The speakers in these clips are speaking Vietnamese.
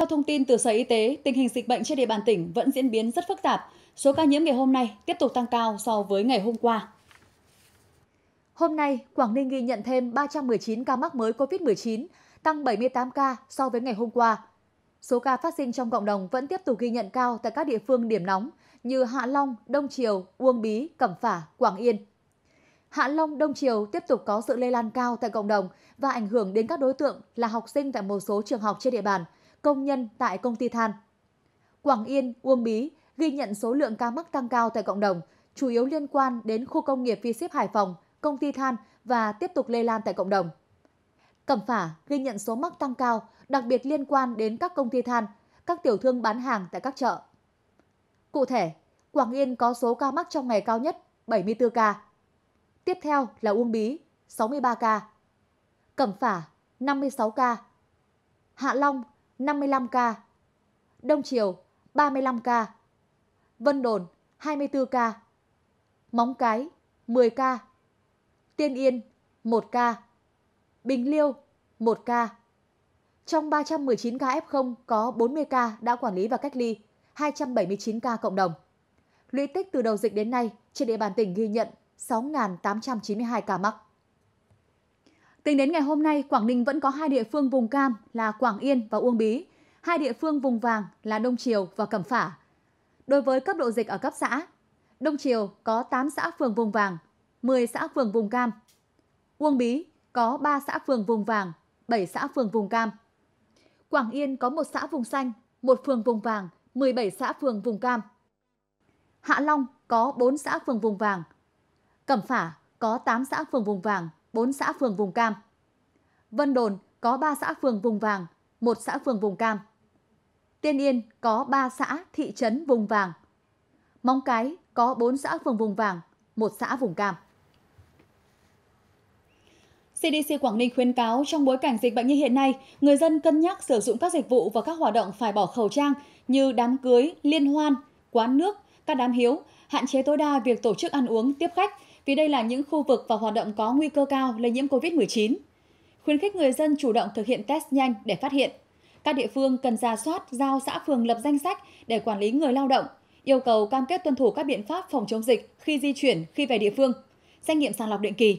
Theo thông tin từ Sở Y tế, tình hình dịch bệnh trên địa bàn tỉnh vẫn diễn biến rất phức tạp. Số ca nhiễm ngày hôm nay tiếp tục tăng cao so với ngày hôm qua. Hôm nay, Quảng Ninh ghi nhận thêm 319 ca mắc mới COVID-19, tăng 78 ca so với ngày hôm qua. Số ca phát sinh trong cộng đồng vẫn tiếp tục ghi nhận cao tại các địa phương điểm nóng như Hạ Long, Đông Triều, Uông Bí, Cẩm Phả, Quảng Yên. Hạ Long, Đông Triều tiếp tục có sự lây lan cao tại cộng đồng và ảnh hưởng đến các đối tượng là học sinh tại một số trường học trên địa bàn – công nhân tại công ty than. Quảng Yên, Uông Bí ghi nhận số lượng ca mắc tăng cao tại cộng đồng, chủ yếu liên quan đến khu công nghiệp vi ship Hải Phòng, công ty than và tiếp tục lây lan tại cộng đồng. Cẩm Phả ghi nhận số mắc tăng cao, đặc biệt liên quan đến các công ty than, các tiểu thương bán hàng tại các chợ. Cụ thể, Quảng Yên có số ca mắc trong ngày cao nhất 74 ca. Tiếp theo là Uông Bí 63 ca. Cẩm Phả 56 ca. Hạ Long 55 ca. Đông Triều 35 ca. Vân Đồn 24 ca. Móng Cái 10 ca. Tiên Yên 1 ca. Bình Liêu 1 ca. Trong 319 ca F0 có 40 ca đã quản lý và cách ly, 279 ca cộng đồng. Lũy tích từ đầu dịch đến nay, trên địa bàn tỉnh ghi nhận 6.892 ca mắc. Tính đến ngày hôm nay, Quảng Ninh vẫn có hai địa phương vùng cam là Quảng Yên và Uông Bí, hai địa phương vùng vàng là Đông Triều và Cẩm Phả. Đối với cấp độ dịch ở cấp xã, Đông Triều có 8 xã phường vùng vàng, 10 xã phường vùng cam. Uông Bí có 3 xã phường vùng vàng, 7 xã phường vùng cam. Quảng Yên có một xã vùng xanh, một phường vùng vàng, 17 xã phường vùng cam. Hạ Long có 4 xã phường vùng vàng. Cẩm Phả có 8 xã phường vùng vàng, 4 xã phường vùng cam. Vân Đồn có 3 xã phường vùng vàng, 1 xã phường vùng cam. Tiên Yên có 3 xã thị trấn vùng vàng. Móng Cái có 4 xã phường vùng vàng, 1 xã vùng cam. CDC Quảng Ninh khuyến cáo trong bối cảnh dịch bệnh như hiện nay, người dân cân nhắc sử dụng các dịch vụ và các hoạt động phải bỏ khẩu trang như đám cưới, liên hoan, quán nước, các đám hiếu, hạn chế tối đa việc tổ chức ăn uống tiếp khách – vì đây là những khu vực và hoạt động có nguy cơ cao lây nhiễm COVID-19. Khuyến khích người dân chủ động thực hiện test nhanh để phát hiện. Các địa phương cần ra soát, giao xã phường lập danh sách để quản lý người lao động, yêu cầu cam kết tuân thủ các biện pháp phòng chống dịch khi di chuyển, khi về địa phương, xét nghiệm sàng lọc định kỳ.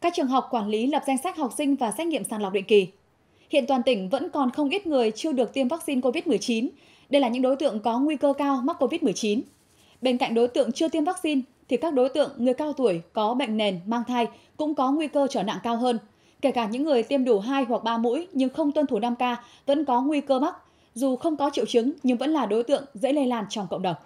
Các trường học quản lý lập danh sách học sinh và xét nghiệm sàng lọc định kỳ. Hiện toàn tỉnh vẫn còn không ít người chưa được tiêm vaccine COVID-19. Đây là những đối tượng có nguy cơ cao mắc COVID-19. Bên cạnh đối tượng chưa tiêm vaccine, thì các đối tượng người cao tuổi có bệnh nền, mang thai cũng có nguy cơ trở nặng cao hơn. Kể cả những người tiêm đủ 2 hoặc 3 mũi nhưng không tuân thủ 5K vẫn có nguy cơ mắc, dù không có triệu chứng nhưng vẫn là đối tượng dễ lây lan trong cộng đồng.